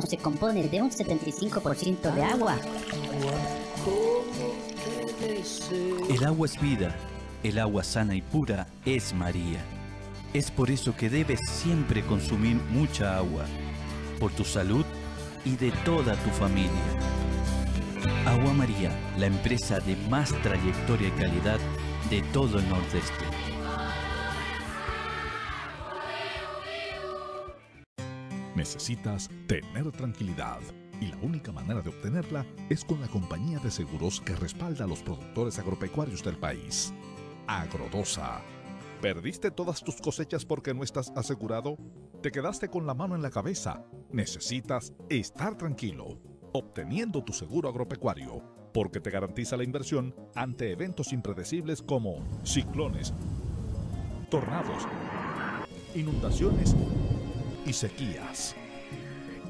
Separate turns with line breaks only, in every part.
se compone de un 75% de agua. El agua es vida, el agua sana y pura es María. Es por eso que debes siempre consumir mucha agua, por tu salud y de toda tu familia. Agua María, la empresa de más trayectoria y calidad de todo el Nordeste. Necesitas tener tranquilidad y la única manera de obtenerla es con la compañía de seguros que respalda a los productores agropecuarios del país. Agrodosa. ¿Perdiste todas tus cosechas porque no estás asegurado? ¿Te quedaste con la mano en la cabeza? Necesitas estar tranquilo, obteniendo tu seguro agropecuario, porque te garantiza la inversión ante eventos impredecibles como ciclones, tornados, inundaciones y sequías.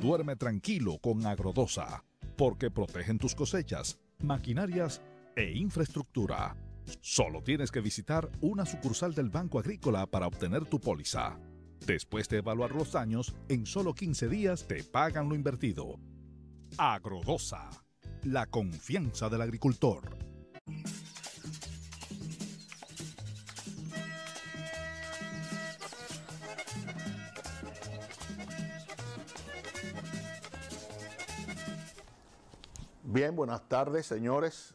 Duerme tranquilo con Agrodosa, porque protegen tus cosechas, maquinarias e infraestructura. Solo tienes que visitar una sucursal del Banco Agrícola para obtener tu póliza. Después de evaluar los daños, en solo 15 días te pagan lo invertido. Agrodosa, la confianza del agricultor.
Bien, buenas tardes, señores.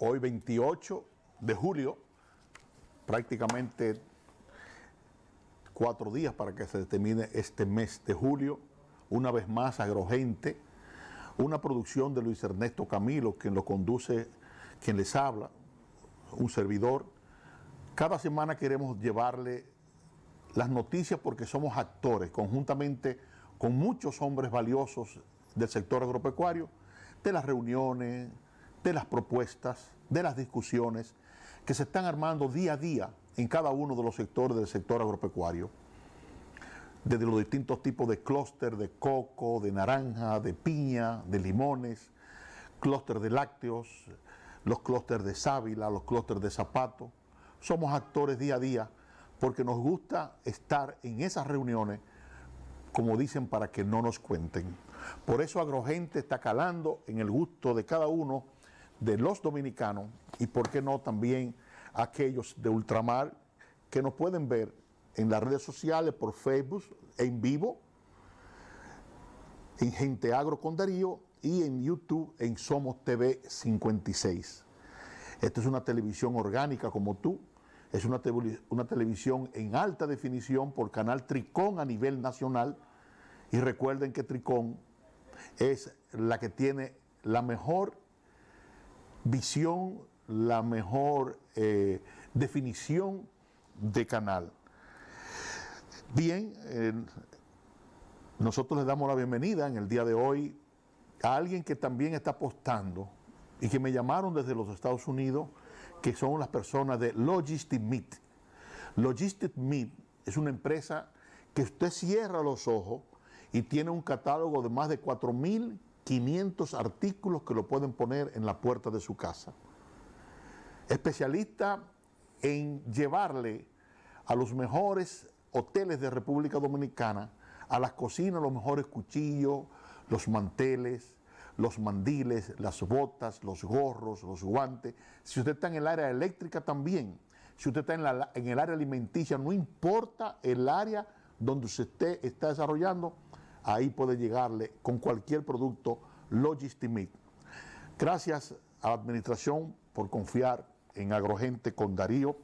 Hoy 28 de julio, prácticamente cuatro días para que se termine este mes de julio. Una vez más, Agrogente, una producción de Luis Ernesto Camilo, quien lo conduce, quien les habla, un servidor. Cada semana queremos llevarle las noticias porque somos actores, conjuntamente con muchos hombres valiosos del sector agropecuario de las reuniones, de las propuestas, de las discusiones que se están armando día a día en cada uno de los sectores del sector agropecuario, desde los distintos tipos de clúster de coco, de naranja, de piña, de limones, clúster de lácteos, los clústeres de sábila, los clústeres de zapato. Somos actores día a día porque nos gusta estar en esas reuniones, como dicen, para que no nos cuenten. Por eso Agrogente está calando en el gusto de cada uno de los dominicanos y por qué no también aquellos de ultramar que nos pueden ver en las redes sociales, por Facebook, en vivo, en Gente Agro con Darío y en YouTube en Somos TV 56. Esta es una televisión orgánica como tú, es una, una, televisión en alta definición por canal Tricón a nivel nacional. Y recuerden que Tricón es la que tiene la mejor visión, la mejor eh, definición de canal. Bien, nosotros le damos la bienvenida en el día de hoy a alguien que también está apostando y que me llamaron desde los Estados Unidos, que son las personas de Logistic Meet. Logistic Meet es una empresa que usted cierra los ojos y tiene un catálogo de más de 4.500 artículos que lo pueden poner en la puerta de su casa. Especialista en llevarle a los mejores hoteles de República Dominicana, a las cocinas los mejores cuchillos, los manteles, los mandiles, las botas, los gorros, los guantes. Si usted está en el área eléctrica también, si usted está en, en el área alimenticia, no importa el área donde usted esté, está desarrollando, ahí puede llegarle con cualquier producto Logistimit. Gracias a la administración por confiar en Agrogente con Darío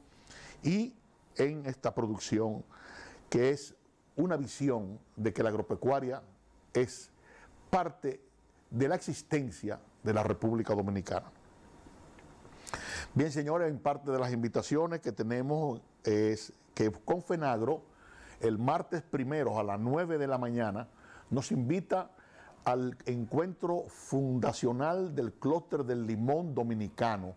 y en esta producción que es una visión de que la agropecuaria es parte de la existencia de la República Dominicana. Bien, señores, en parte de las invitaciones que tenemos es que con FENAGRO, el martes primero a las 9 de la mañana, nos invita al encuentro fundacional del Clúster del Limón Dominicano,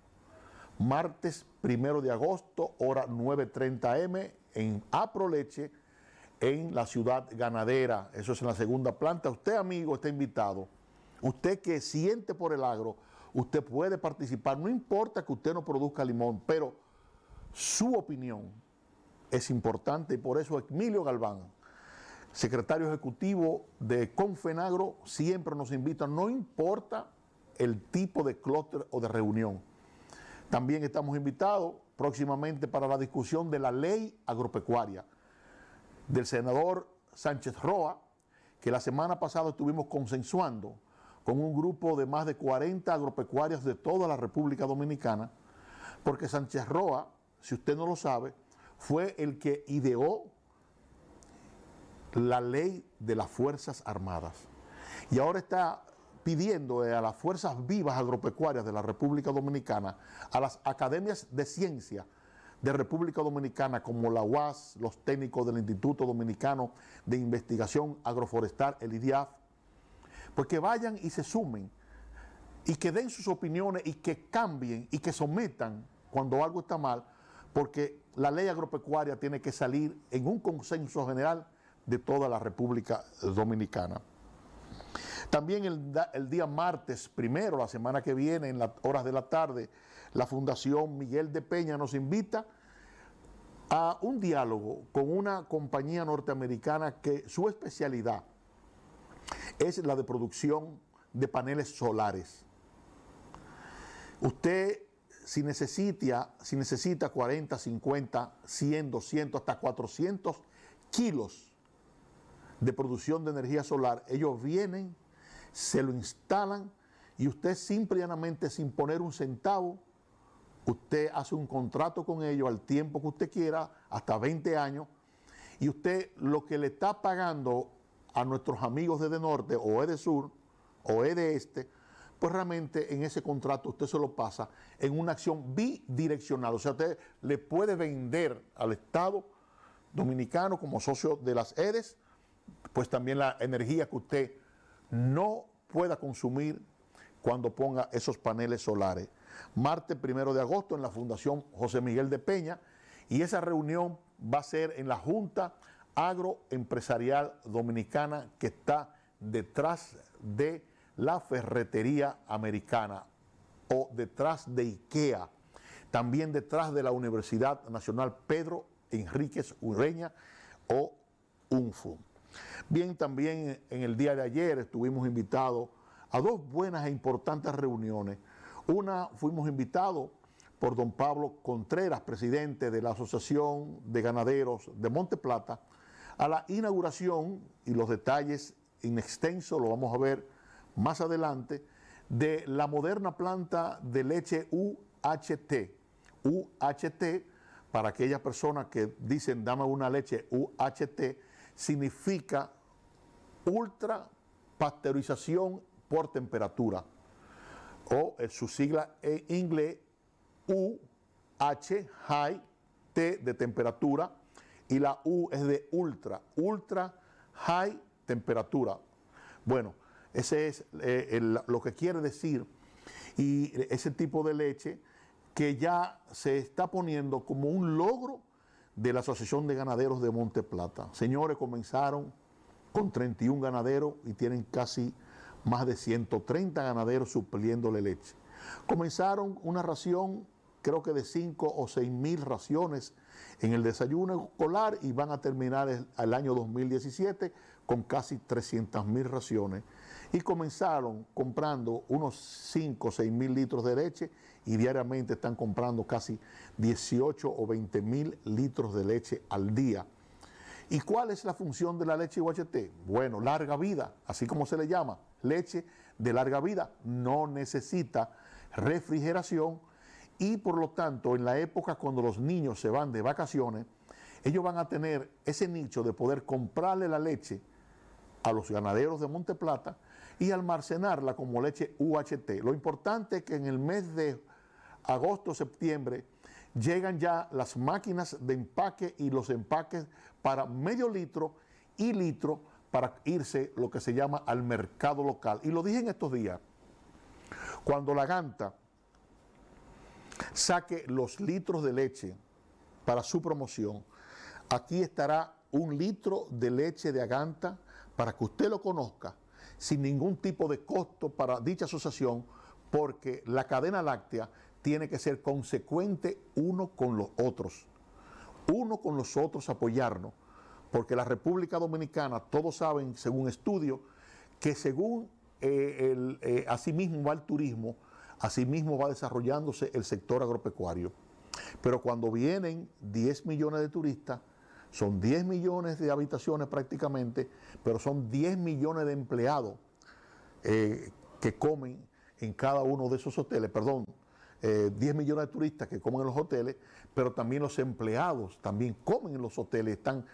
martes 1 de agosto, hora 9.30 m, en Aproleche, en la ciudad ganadera. Eso es en la segunda planta. Usted, amigo, está invitado. Usted que siente por el agro, usted puede participar. No importa que usted no produzca limón, pero su opinión es importante y por eso Emilio Galván secretario ejecutivo de Confenagro siempre nos invita, no importa el tipo de clúster o de reunión. También estamos invitados próximamente para la discusión de la ley agropecuaria del senador Sánchez Roa, que la semana pasada estuvimos consensuando con un grupo de más de 40 agropecuarias de toda la República Dominicana, porque Sánchez Roa, si usted no lo sabe, fue el que ideó la ley de las Fuerzas Armadas. Y ahora está pidiendo eh, a las Fuerzas Vivas Agropecuarias de la República Dominicana, a las academias de ciencia de República Dominicana, como la UAS, los técnicos del Instituto Dominicano de Investigación Agroforestal, el IDIAF, pues que vayan y se sumen y que den sus opiniones y que cambien y que sometan cuando algo está mal, porque la ley agropecuaria tiene que salir en un consenso general de toda la República Dominicana. También el, día martes primero, la semana que viene, en las horas de la tarde, la Fundación Miguel de Peña nos invita a un diálogo con una compañía norteamericana que su especialidad es la de producción de paneles solares. Usted, si necesita, si necesita 40, 50, 100, 200, hasta 400 kilos de producción de energía solar, ellos vienen, se lo instalan y usted simplemente sin poner un centavo, usted hace un contrato con ellos al tiempo que usted quiera, hasta 20 años, y usted lo que le está pagando a nuestros amigos desde Norte o de Sur o de Este, pues realmente en ese contrato usted se lo pasa en una acción bidireccional. O sea, usted le puede vender al Estado dominicano como socio de las EDES pues también la energía que usted no pueda consumir cuando ponga esos paneles solares. Martes primero de agosto en la Fundación José Miguel de Peña y esa reunión va a ser en la Junta Agroempresarial Dominicana que está detrás de la ferretería americana o detrás de IKEA, también detrás de la Universidad Nacional Pedro Enríquez Ureña o UNFU. Bien, también en el día de ayer estuvimos invitados a dos buenas e importantes reuniones. Una fuimos invitados por don Pablo Contreras, presidente de la Asociación de Ganaderos de Monte Plata, a la inauguración y los detalles en extenso, lo vamos a ver más adelante, de la moderna planta de leche UHT. UHT, para aquellas personas que dicen dame una leche UHT, significa ultra pasteurización por temperatura, o en su sigla en inglés UH, high, T de temperatura, y la U es de ultra, ultra high temperatura. Bueno, ese es eh, lo que quiere decir y ese tipo de leche que ya se está poniendo como un logro de la Asociación de Ganaderos de Monte Plata. Señores, comenzaron con 31 ganaderos y tienen casi más de 130 ganaderos supliéndole leche. Comenzaron una ración, creo que de 5 o 6 mil raciones en el desayuno escolar y van a terminar el, el año 2017 con casi 300 mil raciones y comenzaron comprando unos 5 o 6 mil litros de leche y diariamente están comprando casi 18 o 20 mil litros de leche al día. ¿Y cuál es la función de la leche UHT? Bueno, larga vida, así como se le llama, leche de larga vida, no necesita refrigeración y por lo tanto en la época cuando los niños se van de vacaciones, ellos van a tener ese nicho de poder comprarle la leche a los ganaderos de Monte Plata y almacenarla como leche UHT. Lo importante es que en el mes de agosto-septiembre llegan ya las máquinas de empaque y los empaques para medio litro y litro para irse lo que se llama al mercado local. Y lo dije en estos días, cuando la Ganta saque los litros de leche para su promoción, aquí estará un litro de leche de Aganta para que usted lo conozca sin ningún tipo de costo para dicha asociación, porque la cadena láctea tiene que ser consecuente uno con los otros, uno con los otros apoyarnos, porque la República Dominicana, todos saben, según estudio que según eh, el, eh, asimismo va el turismo, asimismo va desarrollándose el sector agropecuario. Pero cuando vienen 10 millones de turistas, son 10 millones de habitaciones prácticamente, pero son 10 millones de empleados eh, que comen en cada uno de esos hoteles, perdón, 10 eh, millones de turistas que comen en los hoteles, pero también los empleados también comen en los hoteles, están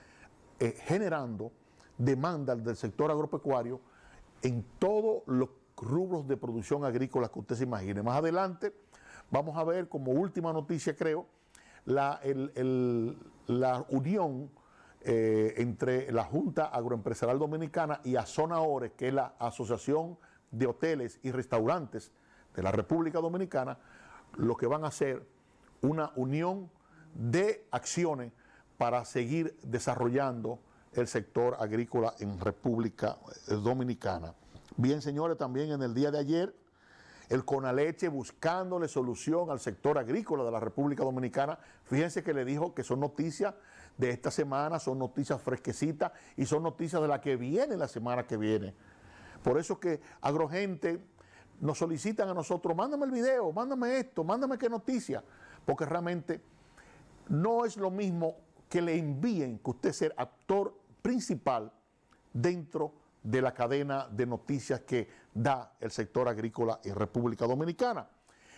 eh, generando demanda del sector agropecuario en todos los rubros de producción agrícola que usted se imagine. Más adelante vamos a ver como última noticia, creo, la, el, la unión eh, entre la Junta Agroempresarial Dominicana y Azona que es la Asociación de Hoteles y Restaurantes de la República Dominicana, lo que van a hacer una unión de acciones para seguir desarrollando el sector agrícola en República eh, Dominicana. Bien, señores, también en el día de ayer el Conaleche buscándole solución al sector agrícola de la República Dominicana. Fíjense que le dijo que son noticias de esta semana, son noticias fresquecitas y son noticias de la que viene la semana que viene. Por eso que Agrogente nos solicitan a nosotros, mándame el video, mándame esto, mándame qué noticia, porque realmente no es lo mismo que le envíen que usted sea actor principal dentro de la cadena de noticias que da el sector agrícola en República Dominicana.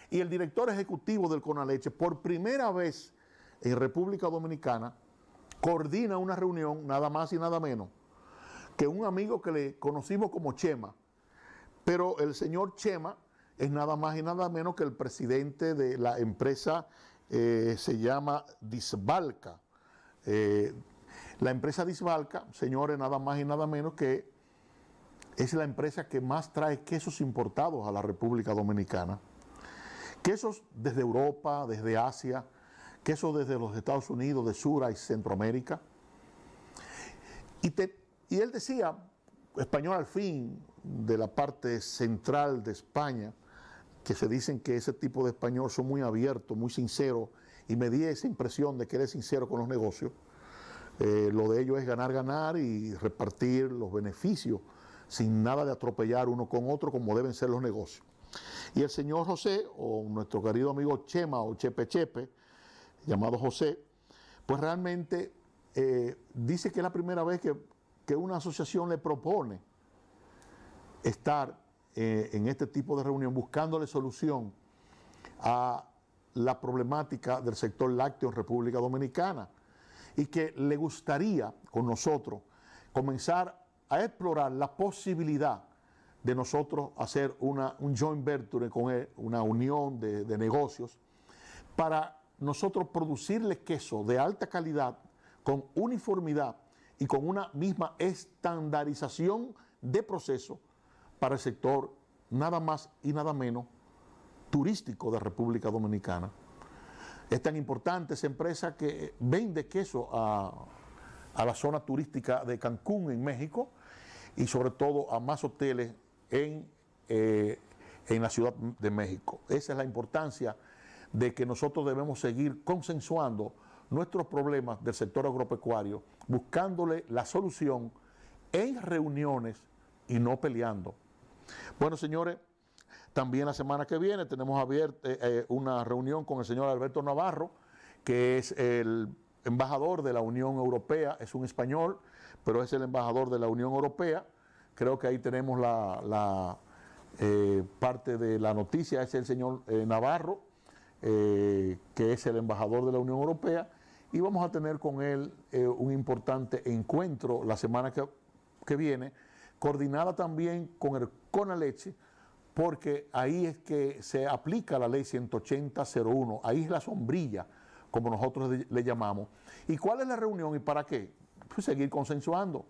Y el director ejecutivo del Conaleche, por primera vez en República Dominicana, coordina una reunión, nada más y nada menos, que un amigo que le conocimos como Chema, pero el señor Chema es nada más y nada menos que el presidente de la empresa, eh, se llama Disbalca. Eh, la empresa Disbalca, señores, nada más y nada menos que es la empresa que más trae quesos importados a la República Dominicana. Quesos desde Europa, desde Asia, quesos desde los Estados Unidos, de Sur y Centroamérica. Y, y él decía, español al fin, de la parte central de España, que se dicen que ese tipo de español son muy abiertos, muy sinceros, y me di esa impresión de que eres sincero con los negocios. Eh, lo de ellos es ganar, ganar y repartir los beneficios sin nada de atropellar uno con otro como deben ser los negocios. Y el señor José, o nuestro querido amigo Chema o Chepe Chepe, llamado José, pues realmente eh, dice que es la primera vez que, una asociación le propone estar eh, en este tipo de reunión buscándole solución a la problemática del sector lácteo en República Dominicana y que le gustaría con nosotros comenzar a explorar la posibilidad de nosotros hacer una, un joint venture con él, una unión de, negocios, para nosotros producirle queso de alta calidad, con uniformidad y con una misma estandarización de proceso para el sector nada más y nada menos turístico de República Dominicana. Es tan importante esa empresa que vende queso a, a la zona turística de Cancún en México, y sobre todo a más hoteles en, eh, en la Ciudad de México. Esa es la importancia de que nosotros debemos seguir consensuando nuestros problemas del sector agropecuario, buscándole la solución en reuniones y no peleando. Bueno, señores, también la semana que viene tenemos abierta eh, eh, una reunión con el señor Alberto Navarro, que es el embajador de la Unión Europea, es un español pero es el embajador de la Unión Europea. Creo que ahí tenemos la, eh, parte de la noticia, es el señor eh, Navarro, eh, que es el embajador de la Unión Europea, y vamos a tener con él un importante encuentro la semana que, viene, coordinada también con el CONALECHE, porque ahí es que se aplica la ley 180.01, ahí es la sombrilla, como nosotros le llamamos. ¿Y cuál es la reunión y para qué? pues, seguir consensuando.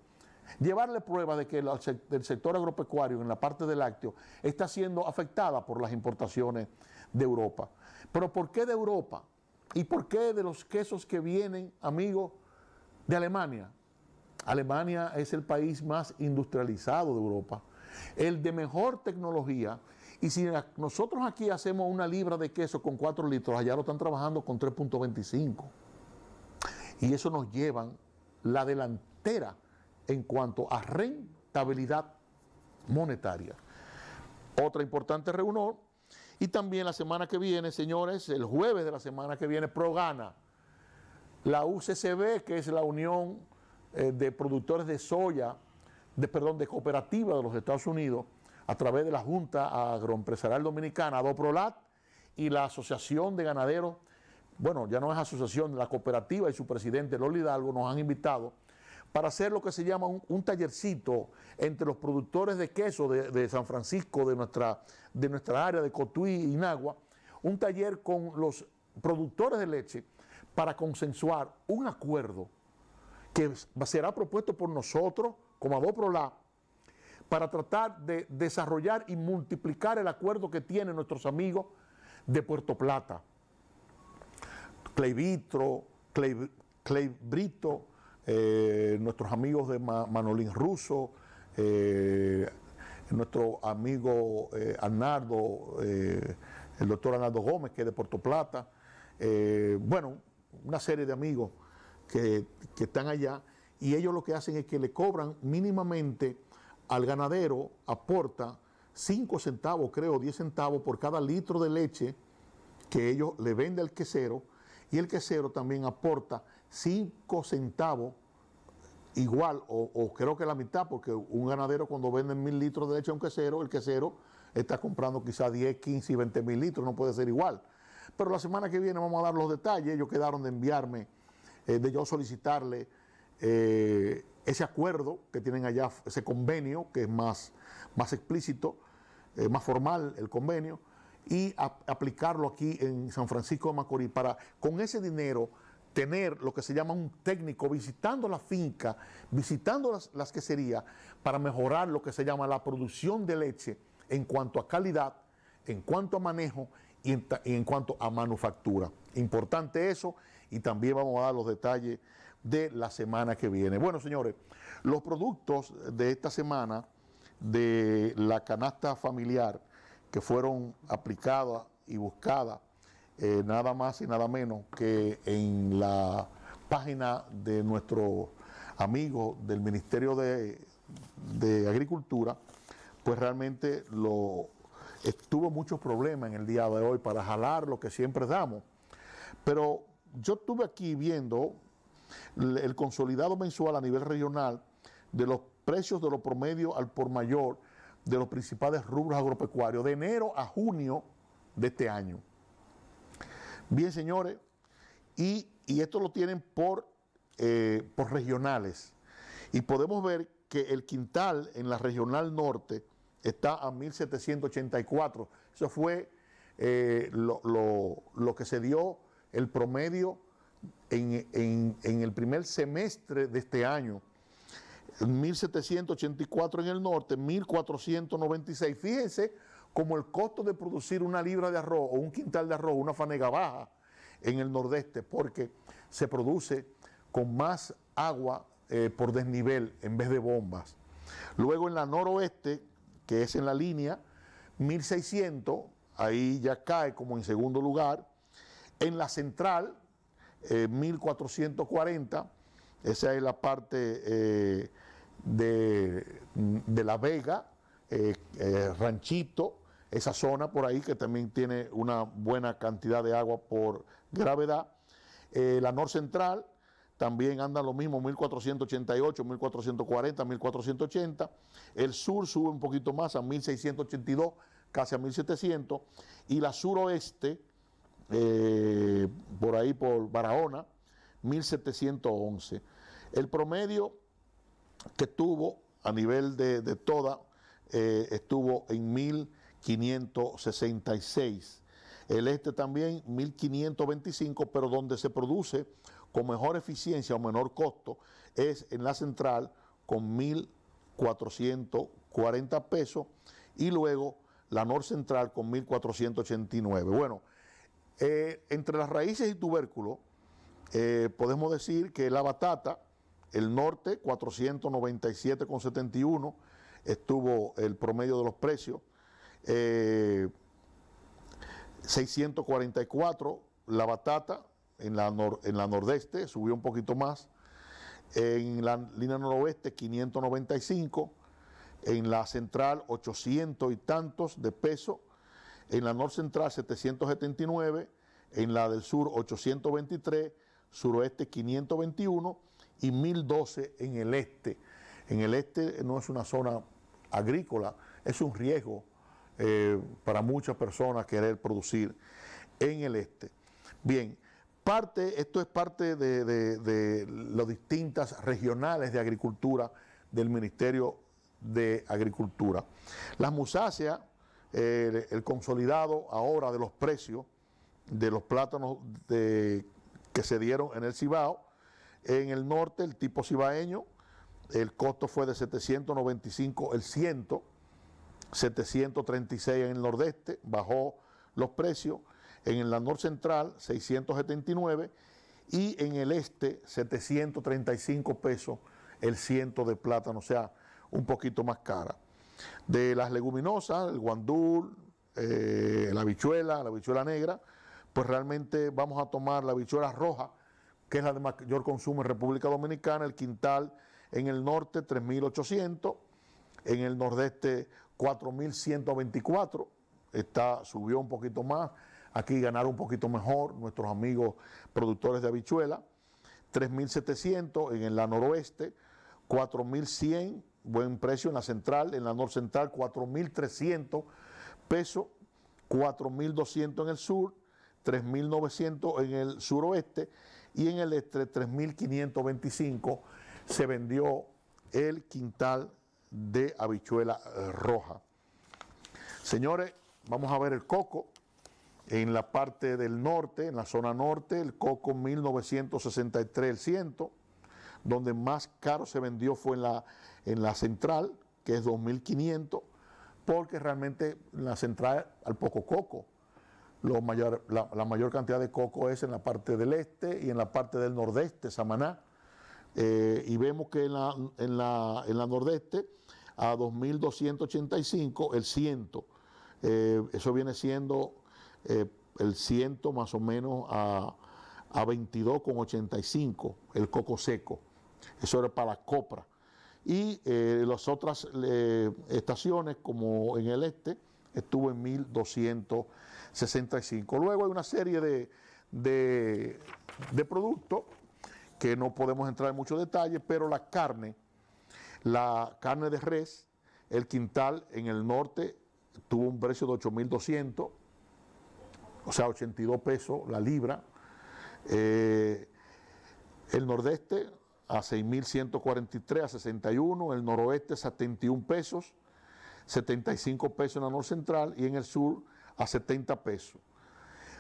Llevarle prueba de que el, sector agropecuario en la parte del lácteo está siendo afectada por las importaciones de Europa. Pero ¿por qué de Europa? ¿Y por qué de los quesos que vienen, amigos, de Alemania? Alemania es el país más industrializado de Europa, el de mejor tecnología. Y si nosotros aquí hacemos una libra de queso con 4 litros, allá lo están trabajando con 3.25. Y eso nos llevan la delantera en cuanto a rentabilidad monetaria. Otra importante reunión. Y también la semana que viene, señores, el jueves de la semana que viene, Progana, la UCCB, que es la Unión eh, de Productores de Soya, de, perdón, de Cooperativa de los Estados Unidos, a través de la Junta Agroempresarial Dominicana, DOPROLAT, y la Asociación de Ganaderos bueno, ya no es asociación, la cooperativa y su presidente Loli Hidalgo nos han invitado para hacer lo que se llama un, tallercito entre los productores de queso de, San Francisco, de nuestra, de nuestra área de Cotuí y Nagua, un taller con los productores de leche para consensuar un acuerdo que será propuesto por nosotros como ADOPROLA para tratar de desarrollar y multiplicar el acuerdo que tienen nuestros amigos de Puerto Plata Clay Cle, eh, nuestros amigos de Manolín Russo, eh, nuestro amigo eh, eh, el doctor Arnaldo Gómez, que es de Puerto Plata, bueno, una serie de amigos que, que están allá y ellos lo que hacen es que le cobran mínimamente al ganadero, aporta 5 centavos, creo, 10 centavos por cada litro de leche que ellos le venden al quesero y el quesero también aporta 5 centavos igual o, creo que la mitad, porque un ganadero cuando vende mil litros de leche a un quesero, el quesero está comprando quizá 10, 15 y 20 mil litros, no puede ser igual. Pero la semana que viene vamos a dar los detalles, ellos quedaron de enviarme, eh, de yo solicitarle eh, ese acuerdo que tienen allá, ese convenio, que es más, más explícito, eh, más formal el convenio y aplicarlo aquí en San Francisco de Macorís para con ese dinero tener lo que se llama un técnico visitando la finca, visitando las, las queserías para mejorar lo que se llama la producción de leche en cuanto a calidad, en cuanto a manejo y en, en cuanto a manufactura. Importante eso y también vamos a dar los detalles de la semana que viene. Bueno, señores, los productos de esta semana de la canasta familiar que fueron aplicadas y buscadas eh, nada más y nada menos que en la página de nuestro amigo del Ministerio de, Agricultura, pues realmente lo estuvo muchos problemas en el día de hoy para jalar lo que siempre damos. Pero yo estuve aquí viendo el consolidado mensual a nivel regional de los precios de los promedio al por mayor de los principales rubros agropecuarios de enero a junio de este año. Bien, señores, y, esto lo tienen por, eh, por regionales. Y podemos ver que el quintal en la regional norte está a 1.784. Eso fue eh, lo, lo, que se dio el promedio en, en el primer semestre de este año 1784 en el norte, 1496. Fíjense como el costo de producir una libra de arroz o un quintal de arroz, una fanega baja en el nordeste, porque se produce con más agua eh, por desnivel en vez de bombas. Luego en la noroeste, que es en la línea, 1600, ahí ya cae como en segundo lugar. En la central, 1440 eh, esa es la parte eh, de, La Vega, eh, eh, Ranchito, esa zona por ahí que también tiene una buena cantidad de agua por gravedad. la Nor Central también anda lo mismo, 1488, 1440, 1480. El sur sube un poquito más a 1682, casi a 1700. Y la suroeste, por ahí por Barahona, 1711. El promedio que tuvo a nivel de, toda eh, estuvo en 1566. El este también 1525, pero donde se produce con mejor eficiencia o menor costo es en la central con 1440 pesos y luego la Nor Central con 1489. Bueno, eh, entre las raíces y tubérculos eh, podemos decir que la batata el norte, 497,71 estuvo el promedio de los precios. 644 eh, la batata en la, nordeste, subió un poquito más. En la línea noroeste, 595. En la central, 800 y tantos de peso. En la norte central, 779. En la del sur, 823. Suroeste, 521 y 1012 en el este. En el este no es una zona agrícola, es un riesgo eh, para muchas personas querer producir en el este. Bien, parte, esto es parte de, de, de las distintas regionales de agricultura del Ministerio de Agricultura. Las musáceas, el consolidado ahora de los precios de los plátanos de, que se dieron en el Cibao, en el norte, el tipo cibaeño, el costo fue de 795 el ciento, 736 en el nordeste, bajó los precios, en el norte central 679 y en el este 735 pesos el ciento de plátano, o sea, un poquito más cara. De las leguminosas, el guandul, eh, la habichuela, la habichuela negra, pues realmente vamos a tomar la habichuela roja, que es la de mayor consumo en República Dominicana, el Quintal en el norte 3.800, en el nordeste 4.124, está, subió un poquito más, aquí ganaron un poquito mejor nuestros amigos productores de habichuela, 3.700 en el noroeste, 4.100, buen precio en la central, en la norcentral 4.300 pesos, 4.200 en el sur, 3.900 en el suroeste y en el 3.525 se vendió el quintal de habichuela eh, roja. Señores, vamos a ver el coco. En la parte del norte, en la zona norte, el coco 1963 el ciento, donde más caro se vendió fue en la, en la central, que es 2500, porque realmente la central al poco coco la, mayor cantidad de coco es en la parte del este y en la parte del nordeste, Samaná. Eh, y vemos que en la, en la, en la nordeste, a 2.285, el ciento. Eh, eso viene siendo eh, el ciento más o menos a, a 22,85, el coco seco. Eso era para copra. Y las otras estaciones, como en el este, estuvo en 1.200. 65. Luego hay una serie de, productos que no podemos entrar en mucho detalle, pero la carne, la carne de res, el quintal en el norte tuvo un precio de 8.200, o sea, 82 pesos la libra. Eh, el nordeste a 6.143, a 61, el noroeste 71 pesos, 75 pesos en la norte central y en el sur a 70 pesos.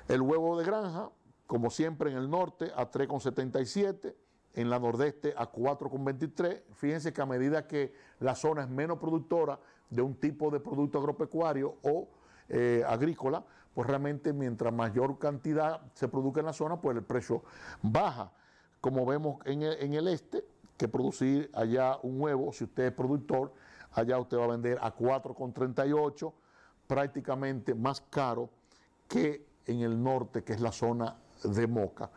El huevo de granja, como siempre en el norte, a 3,77, en la nordeste a 4,23. Fíjense que a medida que la zona es menos productora de un tipo de producto agropecuario o eh, agrícola, pues realmente mientras mayor cantidad se produzca en la zona, pues el precio baja. Como vemos en el, en el este, que producir allá un huevo, si usted es productor, allá usted va a vender a 4,38 prácticamente más caro que en el norte, que es la zona de Moca.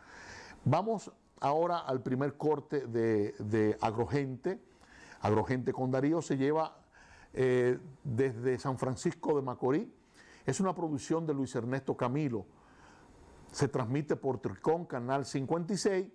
Vamos ahora al primer corte de, Agrogente. Agrogente con Darío se lleva eh, desde San Francisco de Macorís. Es una producción de Luis Ernesto Camilo. Se transmite por Tricón, Canal 56,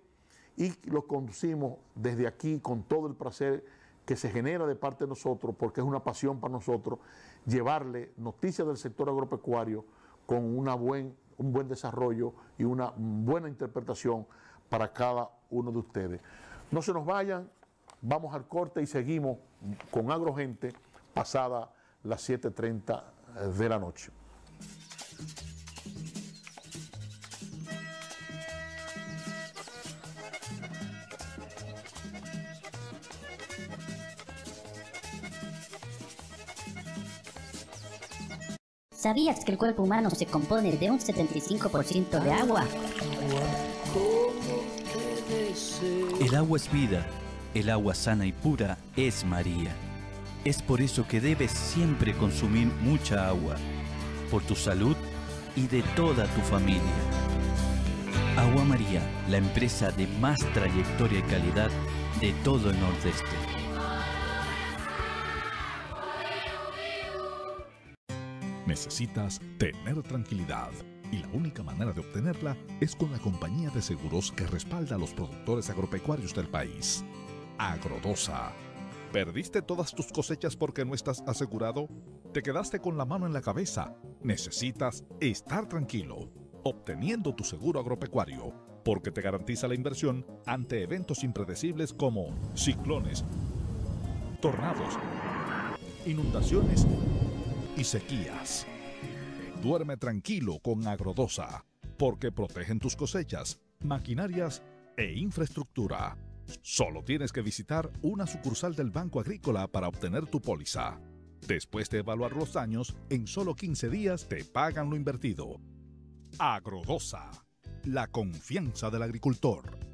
y lo conducimos desde aquí con todo el placer que se genera de parte de nosotros, porque es una pasión para nosotros, llevarle noticias del sector agropecuario con una buen, un buen desarrollo y una buena interpretación para cada uno de ustedes. No se nos vayan, vamos al corte y seguimos con Agrogente pasada las 7.30 de la noche.
¿Sabías que el cuerpo humano se compone de un 75% de agua? El agua es vida, el agua sana y pura es María. Es por eso que debes siempre consumir mucha agua, por tu salud y de toda tu familia. Agua María, la empresa de más trayectoria y calidad de todo el Nordeste. Necesitas tener tranquilidad y la única manera de obtenerla es con la compañía de seguros que respalda a los productores agropecuarios del país. Agrodosa. ¿Perdiste todas tus cosechas porque no estás asegurado? ¿Te quedaste con la mano en la cabeza? Necesitas estar tranquilo, obteniendo tu seguro agropecuario, porque te garantiza la inversión ante eventos impredecibles como ciclones, tornados, inundaciones y sequías. Duerme tranquilo con Agrodosa, porque protegen tus cosechas, maquinarias e infraestructura. Solo tienes que visitar una sucursal del Banco Agrícola para obtener tu póliza. Después de evaluar los daños, en solo 15 días te pagan lo invertido. Agrodosa, la confianza del agricultor.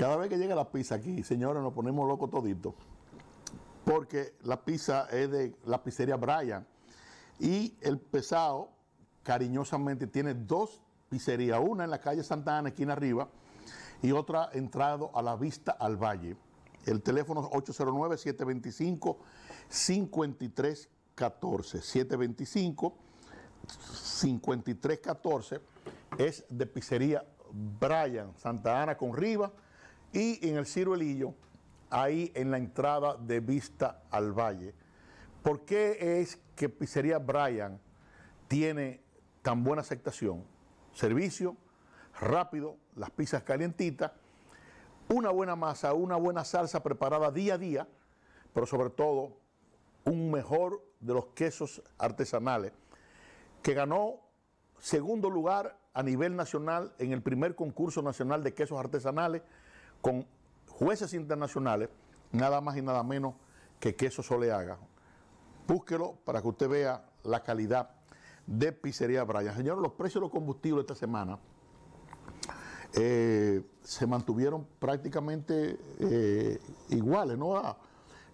Cada vez que llega la pizza aquí, señores, nos ponemos locos toditos. Porque la pizza es de la pizzería Brian. Y el pesado, cariñosamente, tiene dos pizzerías. Una en la calle Santa Ana, esquina arriba. Y otra entrado a la vista al valle. El teléfono es 809-725-5314. 725-5314 es de pizzería Brian, Santa Ana con Rivas y en el ciruelillo, ahí en la entrada de vista al valle. ¿Por qué es que Pizzería Brian tiene tan buena aceptación? Servicio, rápido, las pizzas calientitas, una buena masa, una buena salsa preparada día a día, pero sobre todo un mejor de los quesos artesanales, que ganó segundo lugar a nivel nacional en el primer concurso nacional de quesos artesanales con jueces internacionales, nada más y nada menos que Queso Soleaga. Búsquelo para que usted vea la calidad de Pizzería Brian. Señores, los precios de los combustibles esta semana eh, se mantuvieron prácticamente eh, iguales, ¿no? Ah,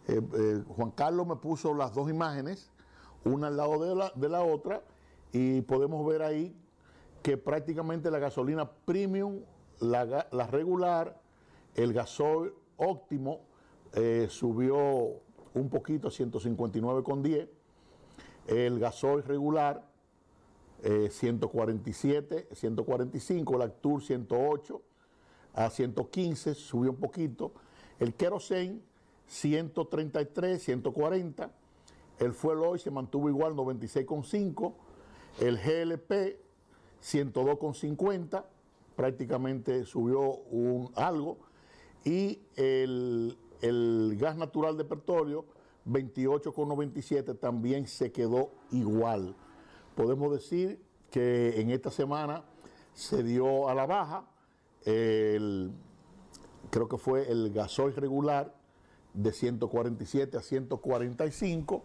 eh, Juan Carlos me puso las dos imágenes, una al lado de la, de la otra, y podemos ver ahí que prácticamente la gasolina premium, la regular, el gasoil óptimo eh, subió un poquito, 159,10. El gasoil regular, 147, eh, 145. El Actur, 108 a 115, subió un poquito. El kerosene, 133, 140. El fuel Oil se mantuvo igual, 96,5. El GLP, 102,50. Prácticamente subió un, algo y el, gas natural de petróleo, 28,97, también se quedó igual. Podemos decir que en esta semana se dio a la baja, el, creo que fue el gasoil regular de 147 a 145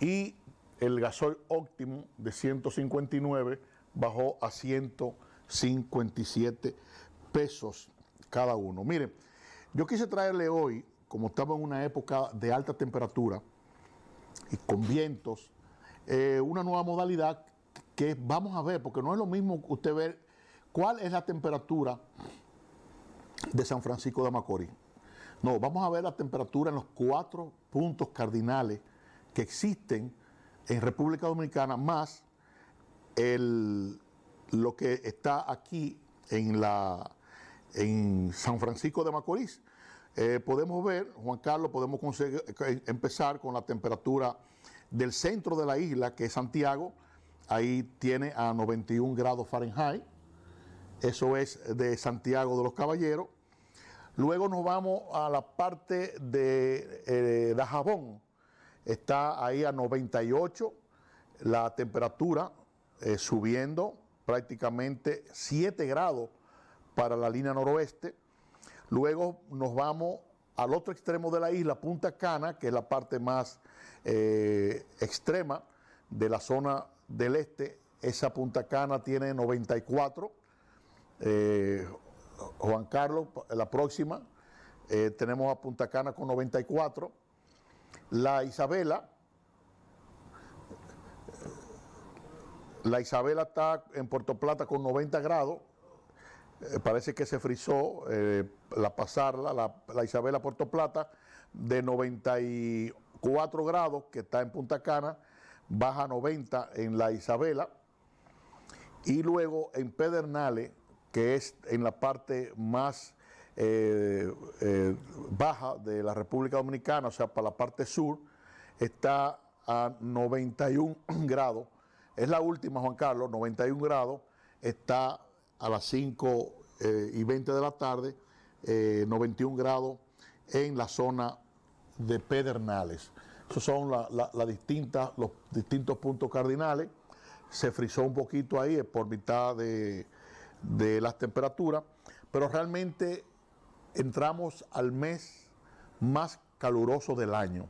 y el gasoil óptimo de 159 bajó a 157 pesos cada uno. Miren, yo quise traerle hoy, como estamos en una época de alta temperatura y con vientos, eh, una nueva modalidad que vamos a ver, porque no es lo mismo usted ver cuál es la temperatura de San Francisco de Macorís. No, vamos a ver la temperatura en los cuatro puntos cardinales que existen en República Dominicana, más el, lo que está aquí en la en San Francisco de Macorís. Eh, podemos ver, Juan Carlos, podemos eh, empezar con la temperatura del centro de la isla, que es Santiago. Ahí tiene a 91 grados Fahrenheit. Eso es de Santiago de los Caballeros. Luego nos vamos a la parte de eh, Dajabón. Está ahí a 98 la temperatura, subiendo prácticamente 7 grados para la línea noroeste. Luego nos vamos al otro extremo de la isla, Punta Cana, que es la parte más eh, extrema de la zona del este. Esa Punta Cana tiene 94. Eh, Juan Carlos, la próxima, eh, tenemos a Punta Cana con 94. La Isabela, la Isabela está en Puerto Plata con 90 grados eh, parece que se frizó eh, la pasarla, la, Isabela Puerto Plata, de 94 grados, que está en Punta Cana, baja 90 en la Isabela, y luego en Pedernales, que es en la parte más eh, baja de la República Dominicana, o sea, para la parte sur, está a 91 grados. Es la última, Juan Carlos, 91 grados, está a las 5 eh, y 20 de la tarde, 91 eh, grados en la zona de Pedernales. Esos son la, la, los distintos puntos cardinales. Se frizó un poquito ahí por mitad de, las temperaturas, pero realmente entramos al mes más caluroso del año.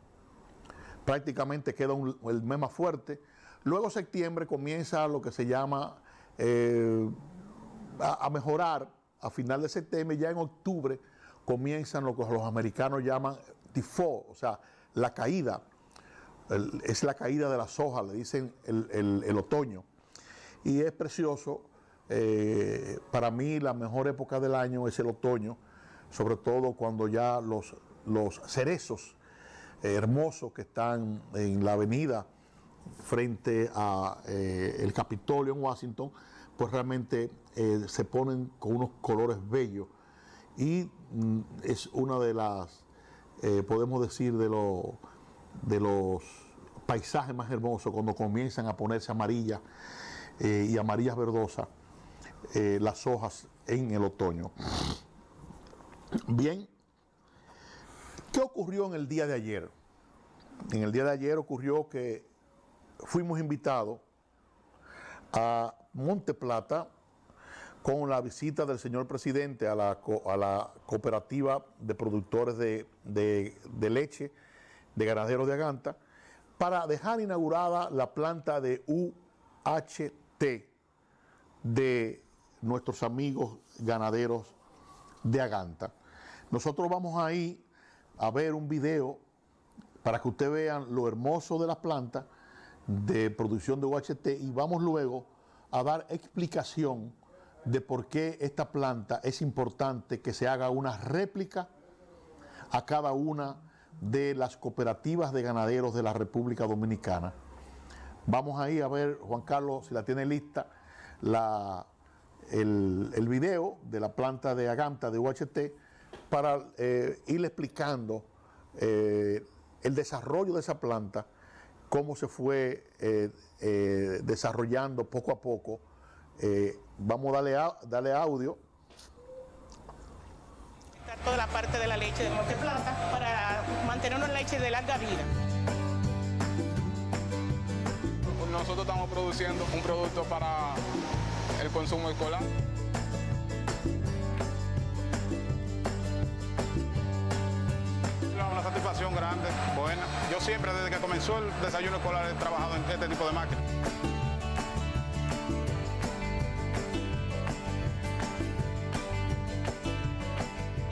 Prácticamente queda el mes más fuerte. Luego septiembre comienza lo que se llama... Eh, a, mejorar a final de septiembre, ya en octubre comienzan lo que los americanos llaman tifo o sea, la caída. es la caída de las hojas, le dicen el, otoño. Y es precioso. Eh, para mí la mejor época del año es el otoño, sobre todo cuando ya los, los cerezos eh, hermosos que están en la avenida frente al eh, el Capitolio en Washington, pues realmente eh, se ponen con unos colores bellos y mm, es una de las, eh, podemos decir, de, los de los paisajes más hermosos cuando comienzan a ponerse amarillas eh, y amarillas verdosas las hojas en el otoño. Bien, ¿qué ocurrió en el día de ayer? En el día de ayer ocurrió que fuimos invitados a Monte Plata con la visita del señor presidente a la, a la cooperativa de productores de, leche de ganaderos de Aganta para dejar inaugurada la planta de UHT de nuestros amigos ganaderos de Aganta. Nosotros vamos ahí a ver un video para que ustedes vean lo hermoso de la planta de producción de UHT y vamos luego a dar explicación de por qué esta planta es importante que se haga una réplica a cada una de las cooperativas de ganaderos de la República Dominicana. Vamos ahí a ver, Juan Carlos, si la tiene lista, la, el, video de la planta de Aganta de UHT para eh, ir explicando eh, el desarrollo de esa planta cómo se fue eh, eh, desarrollando poco a poco. Eh, vamos a darle, a, darle audio. Toda la parte de la leche de Monte para mantener una leche de larga vida. Nosotros estamos produciendo un producto para el consumo escolar. grande, buena. Yo siempre, desde que comenzó el desayuno escolar, he trabajado en este tipo de máquinas.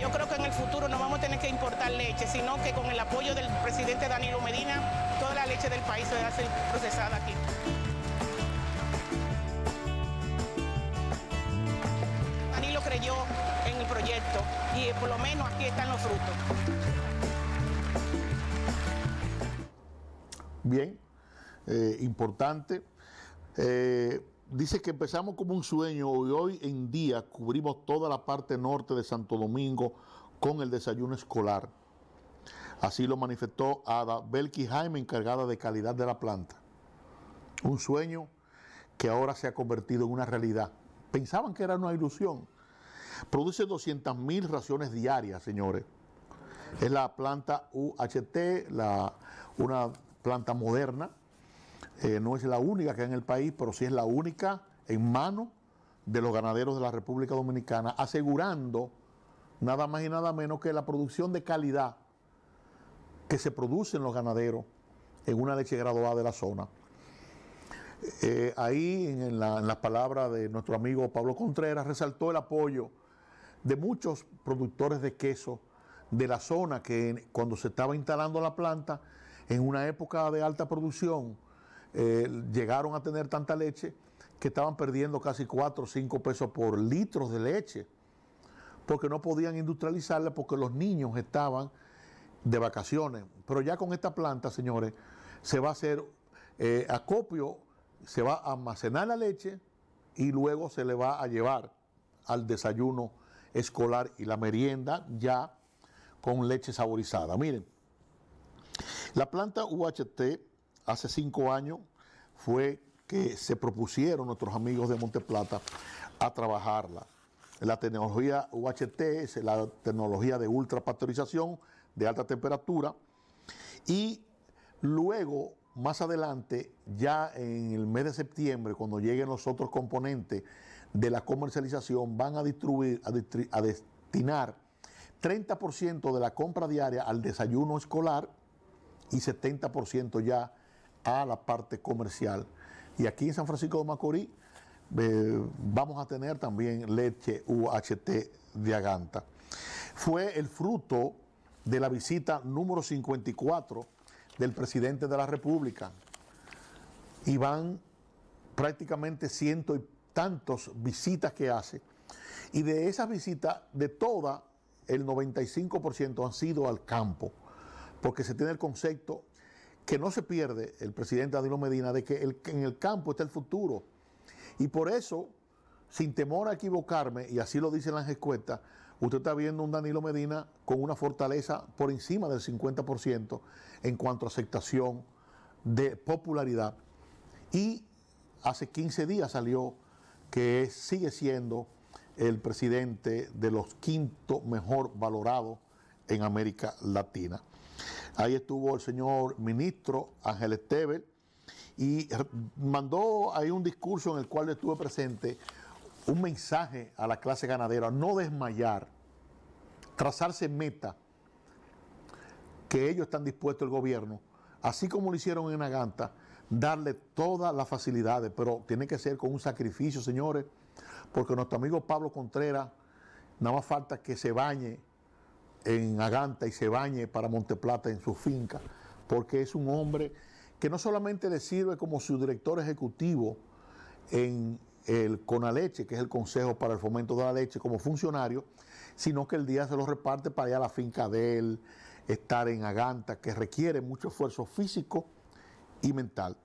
Yo creo que en el futuro no vamos a tener que importar leche, sino que con el apoyo del presidente Danilo Medina, toda la leche del país se va a ser procesada aquí. Danilo creyó en el proyecto y eh, por lo menos aquí están los frutos. bien eh, importante. Eh, dice que empezamos como un sueño y hoy en día cubrimos toda la parte norte de Santo Domingo con el desayuno escolar. Así lo manifestó Ada Belki Jaime, encargada de calidad de la planta. Un sueño que ahora se ha convertido en una realidad. Pensaban que era una ilusión. Produce 200 mil raciones diarias, señores. Es la planta UHT, la, una planta moderna. Eh, no es la única que hay en el país, pero sí es la única en mano de los ganaderos de la República Dominicana, asegurando nada más y nada menos que la producción de calidad que se produce en los ganaderos en una leche graduada de la zona. Eh, ahí, en las la palabras de nuestro amigo Pablo Contreras, resaltó el apoyo de muchos productores de queso de la zona que cuando se estaba instalando la planta en una época de alta producción eh, llegaron a tener tanta leche que estaban perdiendo casi 4 o 5 pesos por litro de leche, porque no podían industrializarla porque los niños estaban de vacaciones. Pero ya con esta planta, señores, se va a hacer eh, acopio, se va a almacenar la leche y luego se le va a llevar al desayuno escolar y la merienda ya con leche saborizada. Miren. La planta UHT hace cinco años fue que se propusieron nuestros amigos de Monteplata a trabajarla. La tecnología UHT es la tecnología de ultrapasteurización de alta temperatura y luego, más adelante, ya en el mes de septiembre, cuando lleguen los otros componentes de la comercialización, van a distribuir, a destinar 30% de la compra diaria al desayuno escolar, y 70% ya a la parte comercial. Y aquí en San Francisco de Macorís eh, vamos a tener también leche UHT de Aganta. Fue el fruto de la visita número 54 del presidente de la República. Y van prácticamente ciento y tantos visitas que hace. Y de esas visitas, de todas, el 95% han sido al campo porque se tiene el concepto que no se pierde el presidente Danilo Medina de que en el campo está el futuro. Y por eso, sin temor a equivocarme, y así lo dicen las encuestas, usted está viendo un Danilo Medina con una fortaleza por encima del 50% en cuanto a aceptación de popularidad. Y hace 15 días salió que sigue siendo el presidente de los quinto mejor valorado en América Latina. Ahí estuvo el señor ministro Ángel Esteves y mandó ahí un discurso en el cual estuve presente, un mensaje a la clase ganadera, no desmayar, trazarse meta que ellos están dispuestos, el gobierno, así como lo hicieron en Aganta, darle todas las facilidades, pero tiene que ser con un sacrificio, señores, porque nuestro amigo Pablo Contreras, nada más falta que se bañe en Aganta y se bañe para Monteplata en su finca, porque es un hombre que no solamente le sirve como su director ejecutivo en el Conaleche, que es el Consejo para el Fomento de la Leche, como funcionario, sino que el día se lo reparte para allá a la finca de él, estar en Aganta, que requiere mucho esfuerzo físico y mental.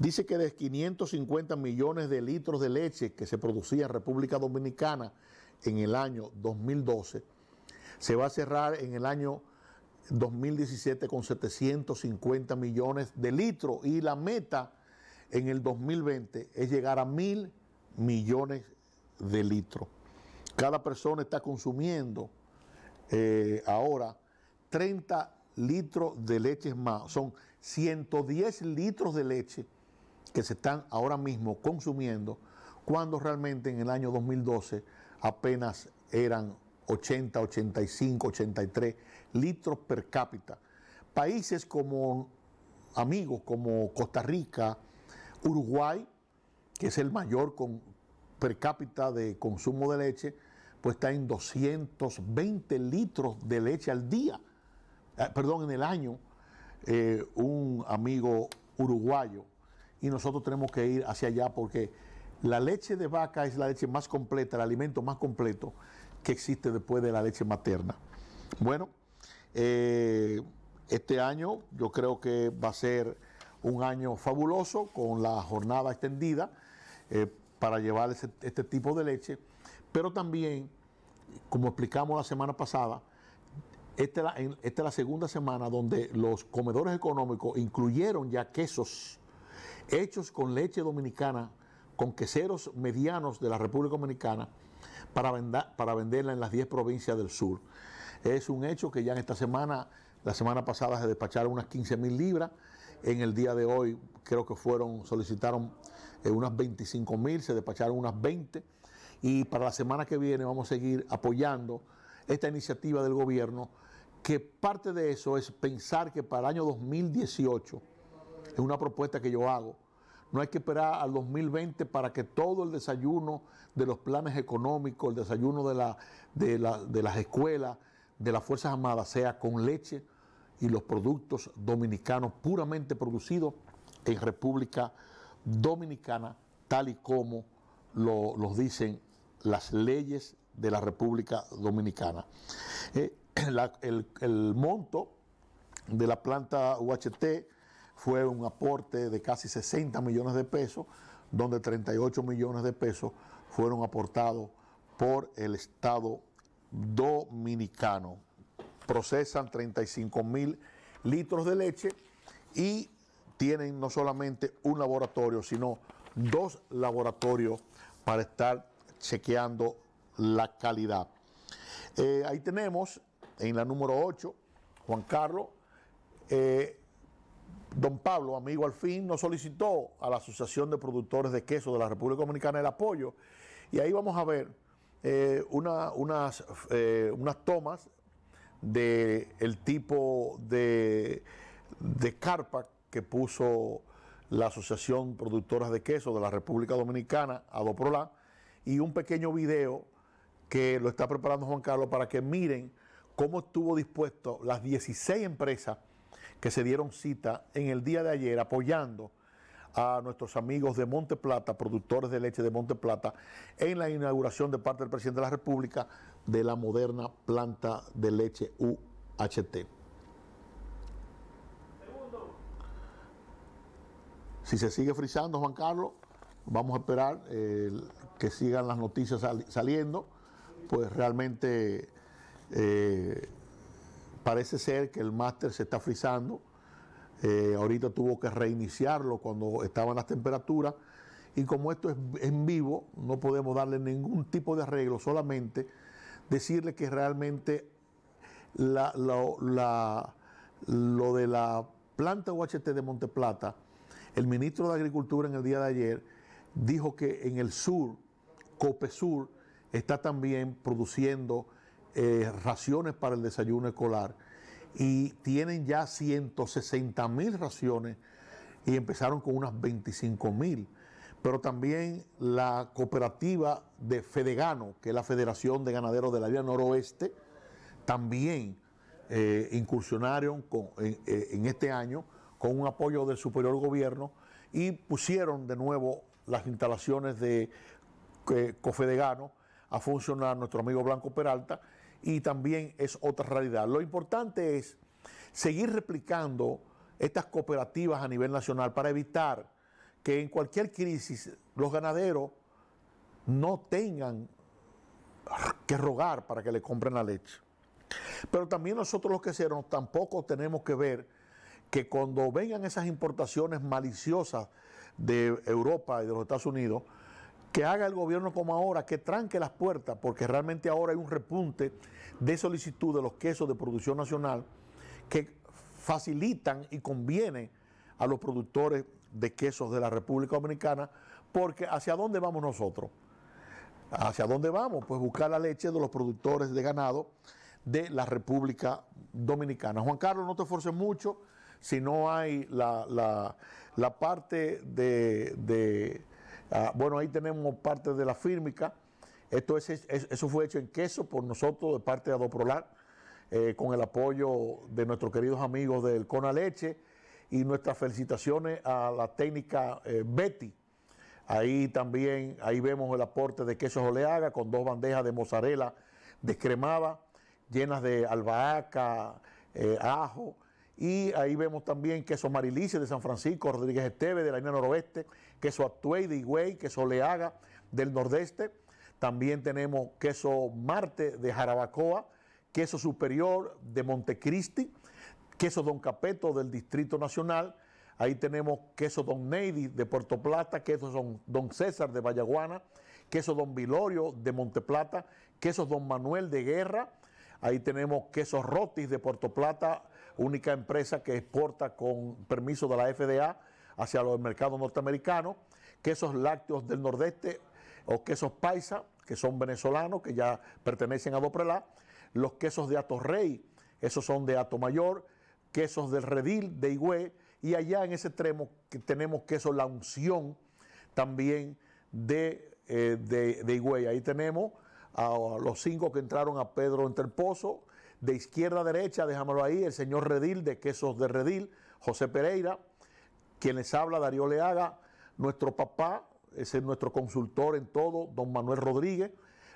Dice que de 550 millones de litros de leche que se producía en República Dominicana en el año 2012, se va a cerrar en el año 2017 con 750 millones de litros y la meta en el 2020 es llegar a mil millones de litros. Cada persona está consumiendo eh, ahora 30 litros de leche más. Son 110 litros de leche que se están ahora mismo consumiendo, cuando realmente en el año 2012 apenas eran 80, 85, 83 litros per cápita. Países como amigos, como Costa Rica, Uruguay, que es el mayor con, per cápita de consumo de leche, pues está en 220 litros de leche al día, eh, perdón, en el año, eh, un amigo uruguayo. Y nosotros tenemos que ir hacia allá porque la leche de vaca es la leche más completa, el alimento más completo que existe después de la leche materna. Bueno, eh, este año yo creo que va a ser un año fabuloso con la jornada extendida eh, para llevar este tipo de leche, pero también, como explicamos la semana pasada, esta es la segunda semana donde los comedores económicos incluyeron ya quesos hechos con leche dominicana, con queseros medianos de la República Dominicana, para, para venderla en las 10 provincias del sur. Es un hecho que ya en esta semana, la semana pasada se despacharon unas 15 mil libras, en el día de hoy creo que fueron, solicitaron eh, unas 25 mil, se despacharon unas 20 y para la semana que viene vamos a seguir apoyando esta iniciativa del gobierno que parte de eso es pensar que para el año 2018, es una propuesta que yo hago, no hay que esperar al 2020 para que todo el desayuno de los planes económicos, el desayuno de, las escuelas, de las Fuerzas Armadas, sea con leche y los productos dominicanos puramente producidos en República Dominicana, tal y como lo, los dicen las leyes de la República Dominicana. Eh, el, el, monto de la planta UHT fue un aporte de casi 60 millones de pesos, donde 38 millones de pesos fueron aportados por el Estado dominicano. Procesan 35 mil litros de leche y tienen no solamente un laboratorio, sino dos laboratorios para estar chequeando la calidad. Eh, ahí tenemos en la número 8, Juan Carlos, eh, Don Pablo, amigo al fin, nos solicitó a la Asociación de Productores de Queso de la República Dominicana el apoyo y ahí vamos a ver eh, unas, eh, unas tomas del tipo de, carpa que puso la Asociación Productoras de Queso de la República Dominicana, a Adoprola, y un pequeño video que lo está preparando Juan Carlos para que miren cómo estuvo dispuesto las 16 empresas que se dieron cita en el día de ayer apoyando a nuestros amigos de Monte Plata, productores de leche de Monte Plata, en la inauguración de parte del presidente de la República de la moderna planta de leche UHT. Si se sigue frizando, Juan Carlos, vamos a esperar eh, que sigan las noticias saliendo, pues realmente eh, parece ser que el máster se está frizando. Eh, ahorita tuvo que reiniciarlo cuando estaban las temperaturas. Y como esto es en vivo, no podemos darle ningún tipo de arreglo, solamente decirle que realmente lo de la planta UHT de Monteplata, el ministro de Agricultura en el día de ayer dijo que en el sur, COPE Sur, está también produciendo eh, raciones para el desayuno escolar y tienen ya 160 mil raciones y empezaron con unas 25 mil. Pero también la cooperativa de Fedegano, que es la Federación de Ganaderos de la Vía Noroeste, también eh, incursionaron eh, en, este año con un apoyo del superior gobierno y pusieron de nuevo las instalaciones de Cofedegano a funcionar nuestro amigo Blanco Peralta y también es otra realidad. Lo importante es seguir replicando estas cooperativas a nivel nacional para evitar que en cualquier crisis los ganaderos no tengan que rogar para que le compren la leche. Pero también nosotros los queseros tampoco tenemos que ver que cuando vengan esas importaciones maliciosas de Europa y de los Estados Unidos, que haga el gobierno como ahora, que tranque las puertas, porque realmente ahora hay un repunte de solicitud de los quesos de producción nacional que facilitan y conviene a los productores de quesos de la República Dominicana, porque ¿hacia dónde vamos nosotros? ¿Hacia dónde vamos? Pues buscar la leche de los productores de ganado de la República Dominicana. Juan Carlos, no te esforces mucho si no hay la, parte de, Ah, bueno, ahí tenemos parte de la fírmica. Esto es, eso fue hecho en queso por nosotros de parte de Adoprolar, eh, con el apoyo de nuestros queridos amigos del Cona Leche y nuestras felicitaciones a la técnica eh, Betty. Ahí también, ahí vemos el aporte de queso oleaga con dos bandejas de mozzarella descremada, llenas de albahaca, eh, ajo. Y ahí vemos también queso marilice de San Francisco, Rodríguez Esteve de la línea noroeste, queso Actuay de Higüey, queso Leaga del Nordeste. También tenemos queso Marte de Jarabacoa, queso Superior de Montecristi, queso Don Capeto del Distrito Nacional. Ahí tenemos queso Don Neidi de Puerto Plata, queso Don, Don César de Vallaguana, queso Don Vilorio de Monteplata, queso Don Manuel de Guerra. Ahí tenemos queso Rotis de Puerto Plata, única empresa que exporta con permiso de la FDA hacia los mercados norteamericanos, quesos lácteos del nordeste o quesos paisa, que son venezolanos, que ya pertenecen a Doprelá, los quesos de Rey, esos son de Mayor, quesos del Redil, de Higüey, y allá en ese extremo que tenemos quesos La Unción también eh, de, Higüey. Ahí tenemos a, los cinco que entraron a Pedro Pozo de izquierda a derecha, déjamelo ahí, el señor Redil de Quesos de Redil, José Pereira, quien les habla, Darío Leaga, nuestro papá, es nuestro consultor en todo, don Manuel Rodríguez.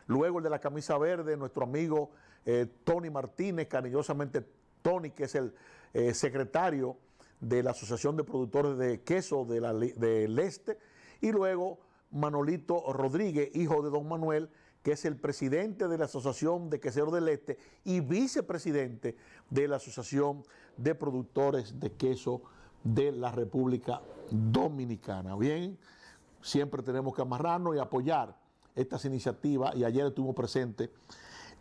Luego el de la camisa verde, nuestro amigo eh, Tony Martínez, cariñosamente Tony, que es el eh, secretario de la Asociación de Productores de Queso de del Este. Y luego Manolito Rodríguez, hijo de don Manuel, que es el presidente de la Asociación de Queseros del Este y vicepresidente de la Asociación de Productores de Queso de la República Dominicana. Bien, siempre tenemos que amarrarnos y apoyar estas iniciativas y ayer estuvimos presentes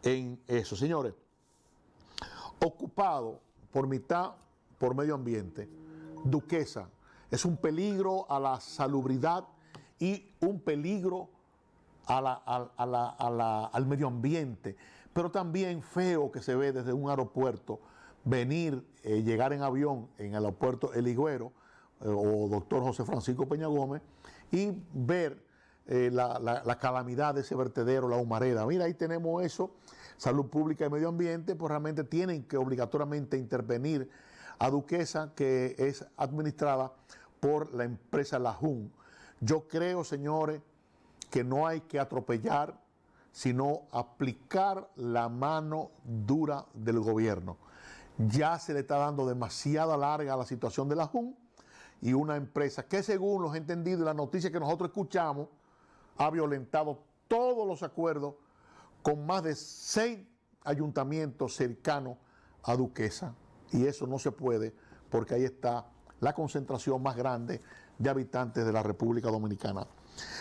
en eso. Señores, ocupado por mitad por medio ambiente, Duquesa es un peligro a la salubridad y un peligro al medio ambiente, pero también feo que se ve desde un aeropuerto venir eh, llegar en avión en el aeropuerto El Higüero eh, o doctor José Francisco Peña Gómez y ver eh, la, calamidad de ese vertedero, la humareda. Mira, ahí tenemos eso, salud pública y medio ambiente, pues realmente tienen que obligatoriamente intervenir a Duquesa, que es administrada por la empresa Lajun. Yo creo, señores, que no hay que atropellar, sino aplicar la mano dura del gobierno. Ya se le está dando demasiada larga a la situación de la JUN y una empresa que según los entendidos y la noticia que nosotros escuchamos, ha violentado todos los acuerdos con más de seis ayuntamientos cercanos a Duquesa. Y eso no se puede porque ahí está la concentración más grande de habitantes de la República Dominicana.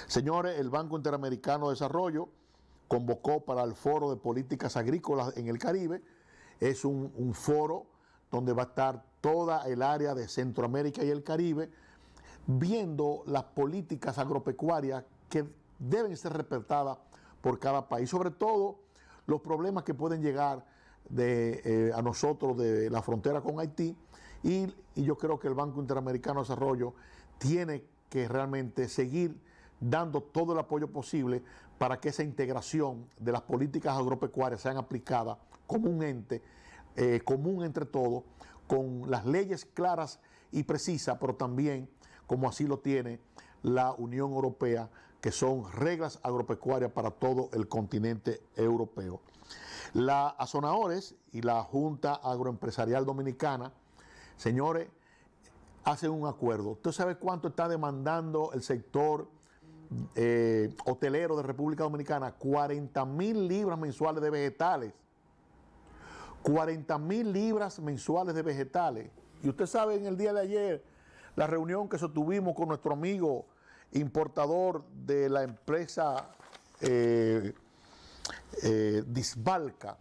Señores, el Banco Interamericano de Desarrollo convocó para el Foro de Políticas Agrícolas en el Caribe es un, foro donde va a estar toda el área de Centroamérica y el Caribe, viendo las políticas agropecuarias que deben ser respetadas por cada país, sobre todo los problemas que pueden llegar eh, a nosotros de la frontera con Haití y, y, yo creo que el Banco Interamericano de Desarrollo tiene que realmente seguir dando todo el apoyo posible para que esa integración de las políticas agropecuarias sean aplicadas eh, común entre todos, con las leyes claras y precisas, pero también como así lo tiene la Unión Europea, que son reglas agropecuarias para todo el continente europeo. La azonadores y la Junta Agroempresarial Dominicana, señores, hacen un acuerdo. ¿Usted sabe cuánto está demandando el sector eh, hotelero de República Dominicana? 40 mil libras mensuales de vegetales. 40 mil libras mensuales de vegetales. Y usted sabe en el día de ayer la reunión que sostuvimos con nuestro amigo importador de la empresa eh, eh, Disbalca,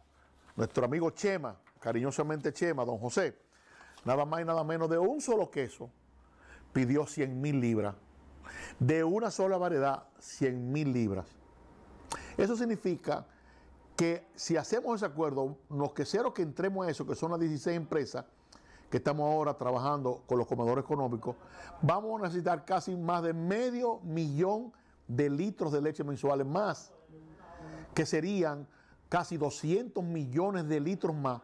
nuestro amigo Chema, cariñosamente Chema, don José, nada más y nada menos de un solo queso, pidió 100 mil libras. De una sola variedad, 100 mil libras. Eso significa que si hacemos ese acuerdo, los queseros que entremos a eso, que son las 16 empresas que estamos ahora trabajando con los comedores económicos, vamos a necesitar casi más de medio millón de litros de leche mensuales más, que serían casi 200 millones de litros más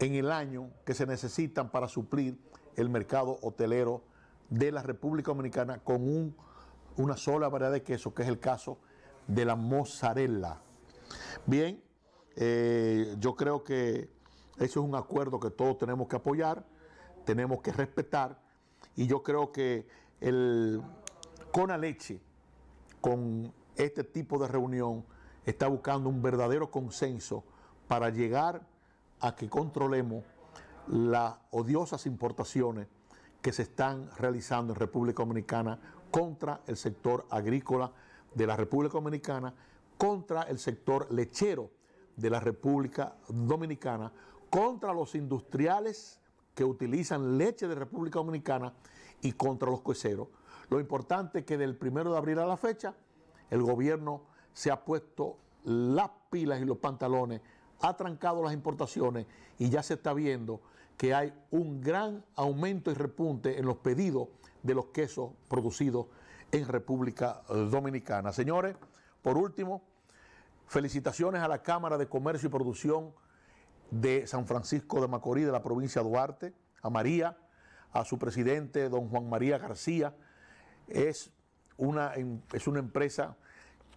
en el año que se necesitan para suplir el mercado hotelero de la República Dominicana con una sola variedad de queso, que es el caso de la mozzarella. Bien, eh, yo creo que eso es un acuerdo que todos tenemos que apoyar, tenemos que respetar y yo creo que el leche con este tipo de reunión está buscando un verdadero consenso para llegar a que controlemos las odiosas importaciones que se están realizando en República Dominicana contra el sector agrícola de la República Dominicana contra el sector lechero de la República Dominicana, contra los industriales que utilizan leche de República Dominicana y contra los queseros. Lo importante es que del primero de abril a la fecha, el gobierno se ha puesto las pilas y los pantalones, ha trancado las importaciones y ya se está viendo que hay un gran aumento y repunte en los pedidos de los quesos producidos en República Dominicana. Señores, por último, Felicitaciones a la Cámara de Comercio y Producción de San Francisco de Macorís, de la provincia de Duarte, a María, a su presidente, don Juan María García. Es una, em, es una empresa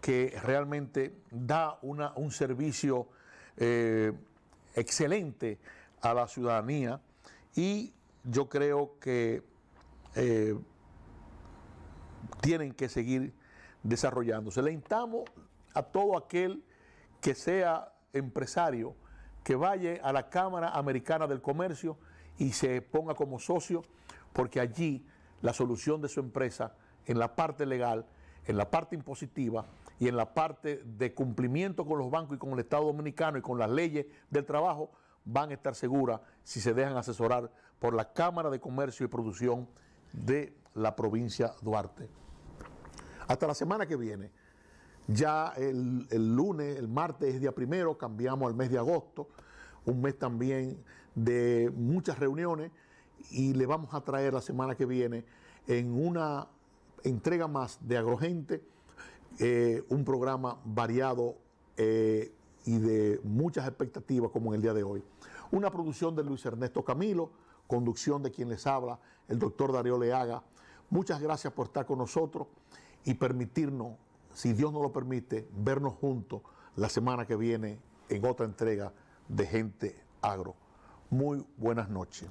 que realmente da un servicio eh, excelente a la ciudadanía y yo creo que eh, tienen que seguir desarrollándose. Le instamos, a todo aquel que sea empresario, que vaya a la Cámara Americana del Comercio y se ponga como socio, porque allí la solución de su empresa en la parte legal, en la parte impositiva y en la parte de cumplimiento con los bancos y con el Estado Dominicano y con las leyes del trabajo van a estar seguras si se dejan asesorar por la Cámara de Comercio y Producción de la provincia Duarte. Hasta la semana que viene. Ya el, lunes, el martes es día primero, cambiamos al mes de agosto, un mes también de muchas reuniones y le vamos a traer la semana que viene en una entrega más de Agrogente, eh, un programa variado eh, y de muchas expectativas como en el día de hoy. Una producción de Luis Ernesto Camilo, conducción de quien les habla, el doctor Darío Leaga. Muchas gracias por estar con nosotros y permitirnos si Dios nos lo permite, vernos juntos la semana que viene en otra entrega de Gente Agro. Muy buenas noches.